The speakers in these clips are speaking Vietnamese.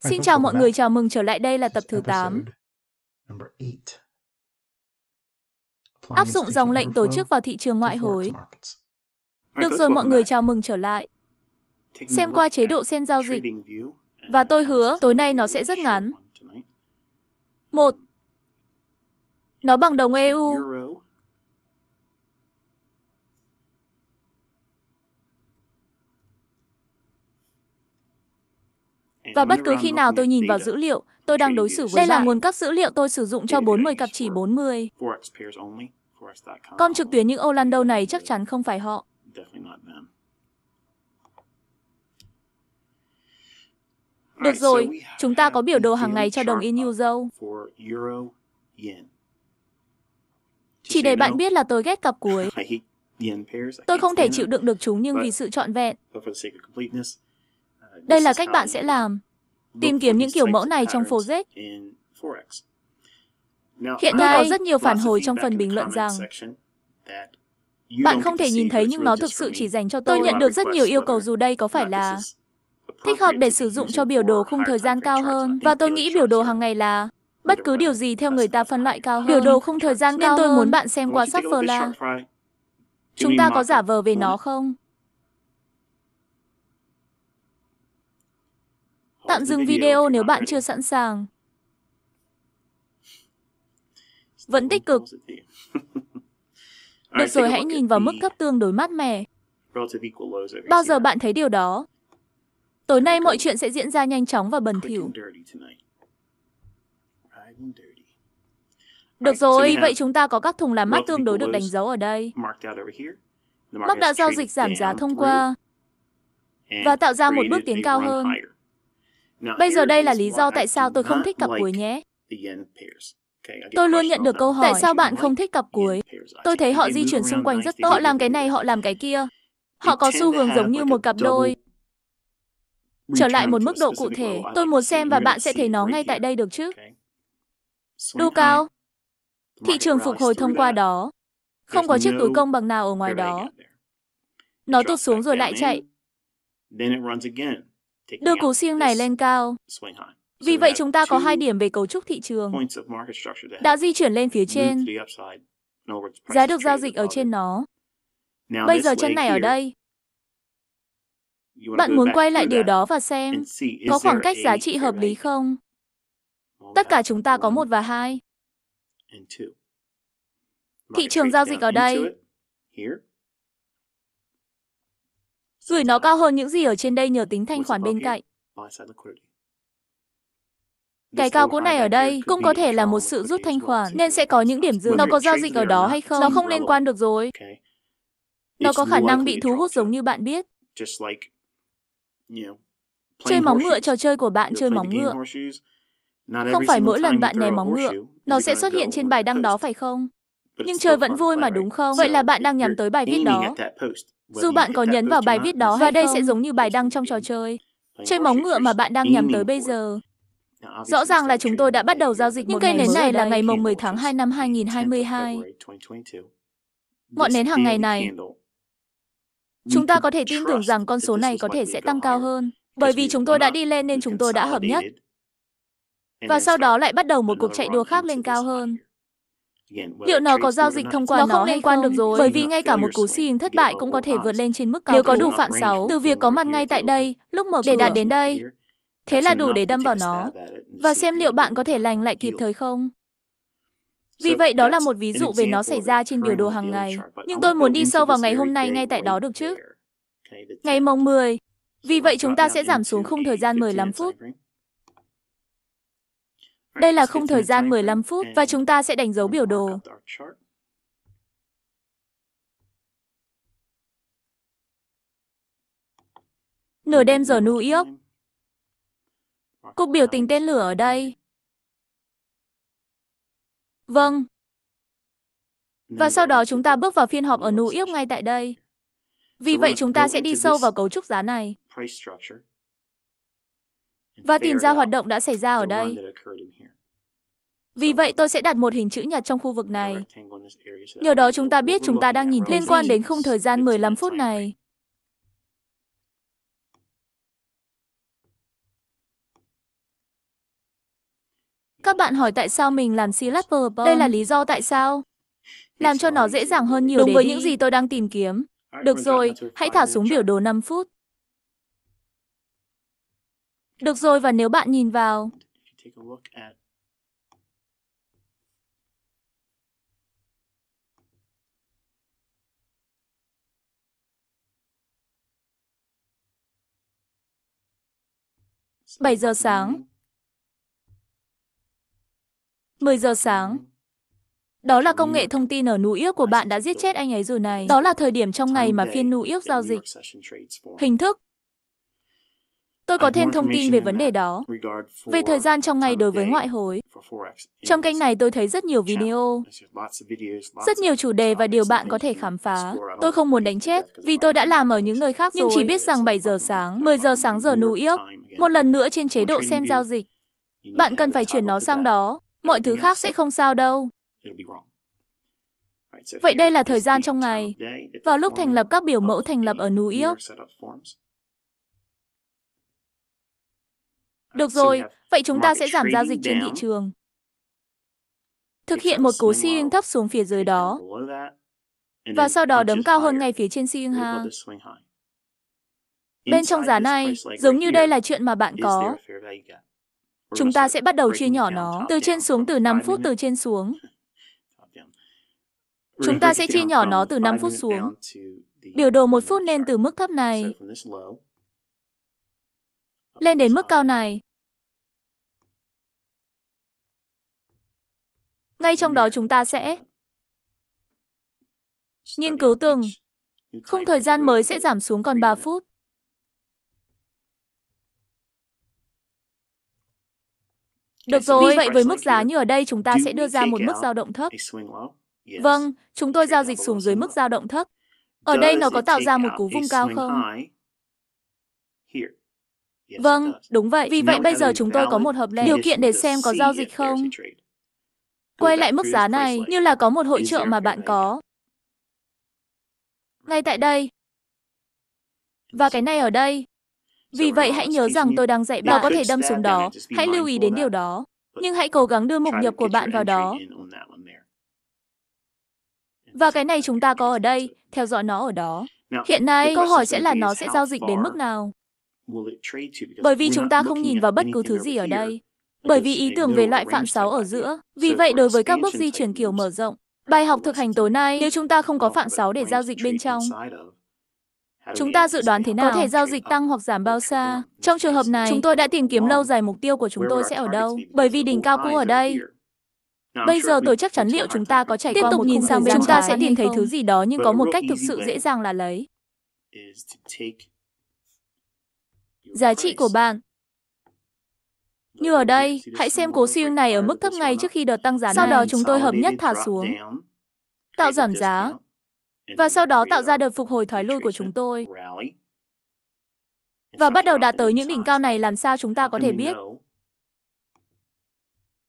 Xin chào mọi người, chào mừng trở lại đây là tập thứ 8. Áp dụng dòng lệnh tổ chức vào thị trường ngoại hối. Được rồi mọi người, chào mừng trở lại. Xem qua chế độ sen giao dịch. Và tôi hứa, tối nay nó sẽ rất ngắn. một Nó bằng đồng e EU. Và bất cứ khi nào tôi nhìn vào dữ liệu, tôi đang đối xử với Đây là nguồn các dữ liệu tôi sử dụng cho 40 cặp chỉ 40. Con trực tuyến những Orlando này chắc chắn không phải họ. Được rồi, chúng ta có biểu đồ hàng ngày cho đồng in Euro. Chỉ để bạn biết là tôi ghét cặp cuối. Tôi không thể chịu đựng được chúng nhưng vì sự trọn vẹn. Uh, Đây là cách bạn sẽ làm. Tìm kiếm những kiểu mẫu này trong Forex. Hiện nay có rất nhiều phản hồi trong phần bình luận rằng bạn không thể nhìn thấy nhưng nó thực sự chỉ dành cho tôi. Tôi nhận được rất nhiều yêu cầu dù đây có phải là thích hợp để sử dụng cho biểu đồ khung thời gian cao hơn và tôi nghĩ biểu đồ hàng ngày là bất cứ điều gì theo người ta phân loại cao hơn. Biểu đồ khung thời gian cao hơn. Nên tôi muốn bạn xem qua Sapphire. Chúng ta có giả vờ về nó không? Tạm dừng video nếu bạn chưa sẵn sàng. Vẫn tích cực. Được rồi hãy nhìn vào mức thấp tương đối mát mẻ. Bao giờ bạn thấy điều đó? Tối nay mọi chuyện sẽ diễn ra nhanh chóng và bẩn thỉu. Được rồi, vậy chúng ta có các thùng làm mát tương đối được đánh dấu ở đây. Mắc đã giao dịch giảm giá thông qua và tạo ra một bước tiến cao hơn. Bây giờ đây là lý do tại sao tôi không thích cặp cuối nhé. Tôi luôn nhận được câu hỏi tại sao bạn không thích cặp cuối. Tôi thấy họ di chuyển xung quanh rất tốt. Họ làm cái này, họ làm cái kia. Họ có xu hướng giống như một cặp đôi. Trở lại một mức độ cụ thể, tôi muốn xem và bạn sẽ thấy nó ngay tại đây được chứ. Đu cao. Thị trường phục hồi thông qua đó. Không có chiếc túi công bằng nào ở ngoài đó. Nó tụt xuống rồi lại chạy đưa cú siêng này lên cao. Vì vậy chúng ta có hai điểm về cấu trúc thị trường đã di chuyển lên phía trên, giá được giao dịch ở trên nó. Bây giờ chân này ở đây. Bạn muốn quay lại điều đó và xem có khoảng cách giá trị hợp lý không? Tất cả chúng ta có một và hai. Thị trường giao dịch ở đây Gửi nó cao hơn những gì ở trên đây nhờ tính thanh khoản bên cạnh. Cái cao cũ này ở đây cũng có thể là một sự rút thanh khoản, nên sẽ có những điểm dừng. Nó có giao dịch ở đó hay không? Nó không liên quan được rồi. Nó có khả năng bị thu hút giống như bạn biết. Chơi móng ngựa trò chơi của bạn chơi móng ngựa. Không phải mỗi lần bạn ném móng ngựa, nó sẽ xuất hiện trên bài đăng đó phải không? Nhưng chơi vẫn vui mà đúng không? Vậy là bạn đang nhắm tới bài viết đó. Dù bạn có nhấn vào bài viết đó và đây sẽ giống như bài đăng trong trò chơi. Chơi móng ngựa mà bạn đang nhắm tới bây giờ. Rõ ràng là chúng tôi đã bắt đầu giao dịch những cây nến này là ngày mùng 10 tháng 2 năm 2022. Ngọn nến hàng ngày này, chúng ta có thể tin tưởng rằng con số này có thể sẽ tăng cao hơn. Bởi vì chúng tôi đã đi lên nên chúng tôi đã hợp nhất. Và sau đó lại bắt đầu một cuộc chạy đua khác lên cao hơn. Liệu nó có giao dịch thông qua nó, nó không liên quan được rồi, bởi vì ngay cả một cú xin thất bại cũng có thể vượt lên trên mức cao. Nếu có đủ phạm 6, từ việc có mặt ngay tại đây, lúc mở để đạt đến đây, thế là đủ để đâm vào nó và xem liệu bạn có thể lành lại kịp thời không. Vì vậy đó là một ví dụ về nó xảy ra trên biểu đồ hàng ngày. Nhưng tôi muốn đi sâu vào ngày hôm nay ngay tại đó được chứ? Ngày mồng 10. Vì vậy chúng ta sẽ giảm xuống khung thời gian 15 phút. Đây là khung thời gian 15 phút và chúng ta sẽ đánh dấu biểu đồ. Nửa đêm giờ New York. Cuộc biểu tình tên lửa ở đây. Vâng. Và sau đó chúng ta bước vào phiên họp ở New York ngay tại đây. Vì vậy chúng ta sẽ đi sâu vào cấu trúc giá này và tìm ra hoạt động đã xảy ra ở đây. Vì vậy tôi sẽ đặt một hình chữ nhật trong khu vực này. Nhờ đó chúng ta biết chúng ta đang nhìn thấy liên quan đến khung thời gian 15 phút này. Các bạn hỏi tại sao mình làm C-Lapper Đây là lý do tại sao. Làm cho nó dễ dàng hơn nhiều Đúng với những gì tôi đang tìm kiếm. Được rồi, hãy thả xuống biểu đồ 5 phút. Được rồi và nếu bạn nhìn vào, 7 giờ sáng 10 giờ sáng đó là công nghệ thông tin ở New York của bạn đã giết chết anh ấy rồi này. Đó là thời điểm trong ngày mà phiên New York giao dịch. Hình thức Tôi có thêm thông tin về vấn đề đó, về thời gian trong ngày đối với ngoại hối. Trong kênh này tôi thấy rất nhiều video, rất nhiều chủ đề và điều bạn có thể khám phá. Tôi không muốn đánh chết, vì tôi đã làm ở những nơi khác nhưng chỉ biết rằng 7 giờ sáng, 10 giờ sáng giờ New York, một lần nữa trên chế độ xem giao dịch. Bạn cần phải chuyển nó sang đó, mọi thứ khác sẽ không sao đâu. Vậy đây là thời gian trong ngày, vào lúc thành lập các biểu mẫu thành lập ở New York. Được rồi, vậy chúng ta sẽ giảm giao dịch trên thị trường. Thực hiện một cú swing thấp xuống phía dưới đó. Và sau đó đấm cao hơn ngay phía trên swing ha. Bên trong giá này, giống như đây là chuyện mà bạn có. Chúng ta sẽ bắt đầu chia nhỏ nó, từ trên xuống từ 5 phút từ trên xuống. Chúng ta sẽ chia nhỏ nó từ 5 phút xuống. Biểu đồ một phút nên từ mức thấp này lên đến mức cao này. Ngay trong đó chúng ta sẽ nghiên cứu từng khung thời gian mới sẽ giảm xuống còn 3 phút. Được rồi, vì vậy với mức giá như ở đây chúng ta sẽ đưa ra một mức dao động thấp. Vâng, chúng tôi giao dịch xuống dưới mức dao động thấp. Ở đây nó có tạo ra một cú vung cao không? Vâng, đúng vậy. Vì vậy bây giờ chúng tôi có một hợp lệ điều kiện để xem có giao dịch không. Quay lại mức giá này, như là có một hội trợ mà bạn có. Ngay tại đây. Và cái này ở đây. Vì vậy hãy nhớ rằng tôi đang dạy bạn có thể đâm xuống đó. Hãy lưu ý đến điều đó. Nhưng hãy cố gắng đưa mục nhập của bạn vào đó. Và cái này chúng ta có ở đây, theo dõi nó ở đó. Hiện nay, câu hỏi sẽ là nó sẽ giao dịch đến mức nào. Bởi vì chúng ta không nhìn vào bất cứ thứ gì ở đây, bởi vì ý tưởng về loại phạm sáu ở giữa. Vì vậy, đối với các bước di chuyển kiểu mở rộng, bài học thực hành tối nay, nếu chúng ta không có phạm sáu để giao dịch bên trong, chúng ta dự đoán thế nào? Có thể giao dịch tăng hoặc giảm bao xa? Trong trường hợp này, chúng tôi đã tìm kiếm lâu dài mục tiêu của chúng tôi sẽ ở đâu, bởi vì đỉnh cao cũ ở đây. Bây giờ tôi chắc chắn liệu chúng ta có trải Tiếp qua một nhìn sang chúng ta sẽ tìm thấy thứ gì đó nhưng có một cách thực sự dễ dàng là lấy giá trị của bạn. Như ở đây, hãy xem cố siêu này ở mức thấp ngay trước khi đợt tăng giá này. Sau đó chúng tôi hợp nhất thả xuống, tạo giảm giá, và sau đó tạo ra đợt phục hồi thoái lui của chúng tôi. Và bắt đầu đạt tới những đỉnh cao này làm sao chúng ta có thể biết?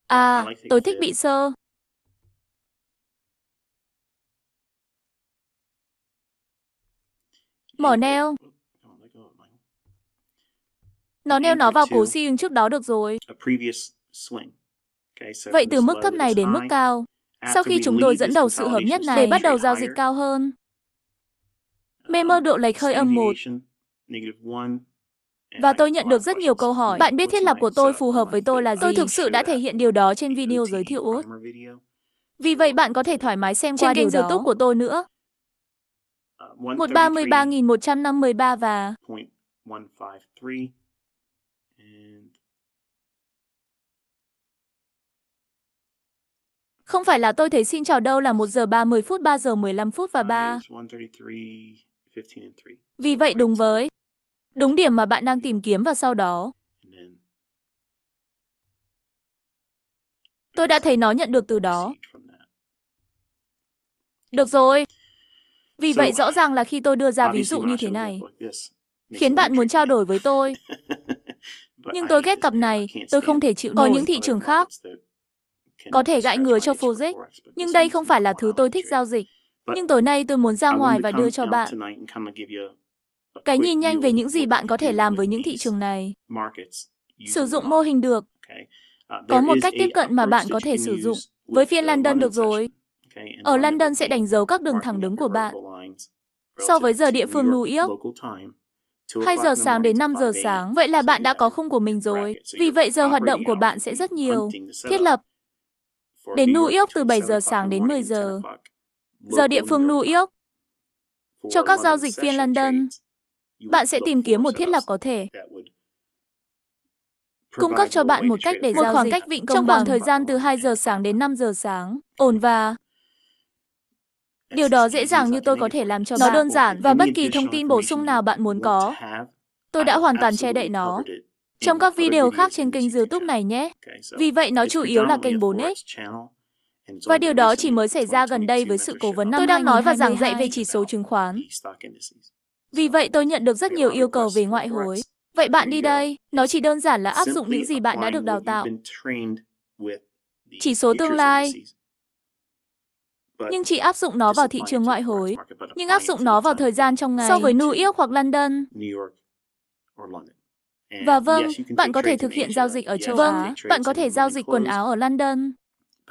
À, tôi thích bị sơ. Mỏ neo. Nó neo nó vào cú swing trước đó được rồi. Vậy từ mức thấp này đến mức cao, sau khi chúng tôi dẫn đầu sự hợp nhất này, để bắt đầu giao dịch cao hơn. Mê uh, mơ độ lệch hơi âm 1. Và tôi nhận được rất nhiều câu hỏi. Bạn biết thiết lập của tôi phù hợp với tôi là gì? Tôi thực sự đã thể hiện điều đó trên video giới thiệu út. Vì vậy bạn có thể thoải mái xem qua kênh YouTube của tôi nữa. 133.153 uh, và Không phải là tôi thấy xin chào đâu là 1 giờ 30 phút, 3 giờ 15 phút và 3. Vì vậy đúng với đúng điểm mà bạn đang tìm kiếm và sau đó. Tôi đã thấy nó nhận được từ đó. Được rồi. Vì vậy rõ ràng là khi tôi đưa ra ví dụ như thế này, khiến bạn muốn trao đổi với tôi. Nhưng tôi ghét cặp này, tôi không thể chịu nổi. Ở những thị trường khác, có thể gãi ngứa cho Forex, nhưng đây không phải là thứ tôi thích giao dịch. Nhưng tối nay tôi muốn ra ngoài và đưa cho bạn cái nhìn nhanh về những gì bạn có thể làm với những thị trường này. Sử dụng mô hình được. Uh, có một cách tiếp cận mà bạn có thể sử dụng. Với phiên London được rồi. Ở London sẽ đánh dấu các đường thẳng đứng của bạn. So với giờ địa phương New York, 2 giờ sáng đến 5 giờ sáng, vậy là bạn đã có khung của mình rồi. Vì vậy giờ hoạt động của bạn sẽ rất nhiều. Thiết lập, đến New York từ 7 giờ sáng đến 10 giờ. Giờ địa phương New York. Cho các giao dịch viên London, bạn sẽ tìm kiếm một thiết lập có thể cung cấp cho bạn một cách để một giao khoảng dịch cách vịnh công trong khoảng thời gian từ 2 giờ sáng đến 5 giờ sáng. Ổn và Điều đó dễ dàng như tôi có thể làm cho Nó bạn. Nó đơn giản và bất kỳ thông tin bổ sung nào bạn muốn có. Tôi đã hoàn toàn che đậy nó trong các video khác trên kênh YouTube này nhé. Vì vậy nó chủ yếu là kênh 4X. Và điều đó chỉ mới xảy ra gần đây với sự cố vấn năm Tôi đang nói và giảng dạy về chỉ số chứng khoán. Vì vậy tôi nhận được rất nhiều yêu cầu về ngoại hối. Vậy bạn đi đây, nó chỉ đơn giản là áp dụng những gì bạn đã được đào tạo. Chỉ số tương lai, nhưng chỉ áp dụng nó vào thị trường ngoại hối, nhưng áp dụng nó vào thời gian trong ngày so với New York hoặc London. Và vâng, bạn có thể thực hiện giao dịch ở châu Vâng, bạn có thể giao dịch quần áo ở London.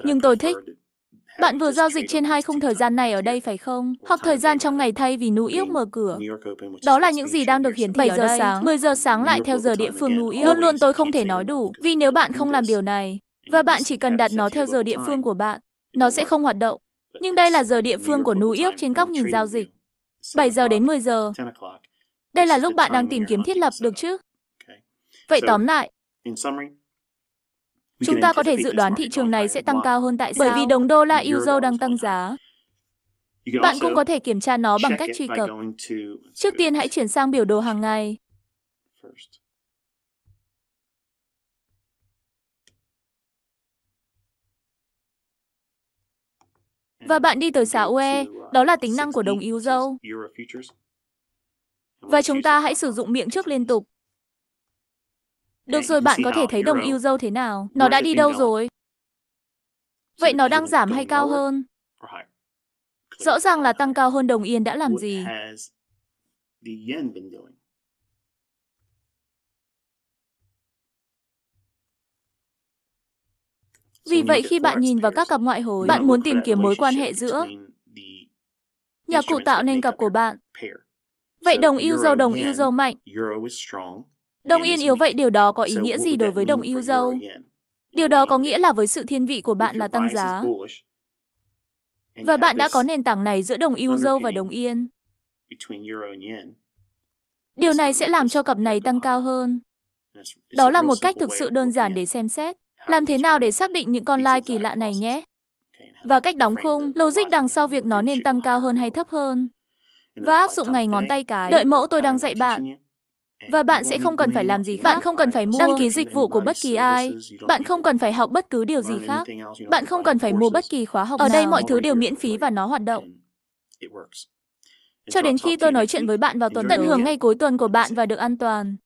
Nhưng tôi thích. Bạn vừa giao dịch trên hai khung thời gian này ở đây phải không? Hoặc thời gian trong ngày thay vì New York mở cửa. Đó là những gì đang được hiển thị 7 giờ sáng, 10 giờ sáng lại theo giờ địa phương New York. Luôn luôn tôi không thể nói đủ, vì nếu bạn không làm điều này, và bạn chỉ cần đặt nó theo giờ địa phương của bạn, nó sẽ không hoạt động. Nhưng đây là giờ địa phương của New York trên góc nhìn giao dịch. 7 giờ đến 10 giờ. Đây là lúc bạn đang tìm kiếm thiết lập được chứ? Vậy tóm lại, chúng ta có thể dự đoán thị trường này sẽ tăng cao hơn tại sao? Bởi vì đồng đô la euro đang tăng giá. Bạn cũng có thể kiểm tra nó bằng cách truy cập. Trước tiên hãy chuyển sang biểu đồ hàng ngày. Và bạn đi tới xã UE, uh, đó là tính năng của đồng euro. Và chúng ta hãy sử dụng miệng trước liên tục. Được rồi, bạn có thể thấy đồng yêu dâu thế nào? Nó đã đi đâu rồi? Vậy nó đang giảm hay cao hơn? Rõ ràng là tăng cao hơn đồng yên đã làm gì? Vì vậy khi bạn nhìn vào các cặp ngoại hối, bạn muốn tìm kiếm mối quan hệ giữa nhà cụ tạo nên cặp của bạn. Vậy đồng yêu dầu đồng yêu dầu mạnh Đồng yên yếu vậy điều đó có ý nghĩa gì đối với đồng yêu dâu? Điều đó có nghĩa là với sự thiên vị của bạn là tăng giá. Và bạn đã có nền tảng này giữa đồng yêu dâu và đồng yên. Điều này sẽ làm cho cặp này tăng cao hơn. Đó là một cách thực sự đơn giản để xem xét. Làm thế nào để xác định những con lai kỳ lạ này nhé? Và cách đóng khung, logic đằng sau việc nó nên tăng cao hơn hay thấp hơn. Và áp dụng ngày ngón tay cái. Đợi mẫu tôi đang dạy bạn. Và bạn sẽ không cần phải làm gì khác. Bạn không cần phải mua đăng ký dịch vụ của bất kỳ ai. Bạn không cần phải học bất cứ điều gì khác. Bạn không cần phải mua bất kỳ khóa học nào. Ở đây mọi thứ đều miễn phí và nó hoạt động. Cho đến khi tôi nói chuyện với bạn vào tuần tận hưởng ngay cuối tuần của bạn và được an toàn.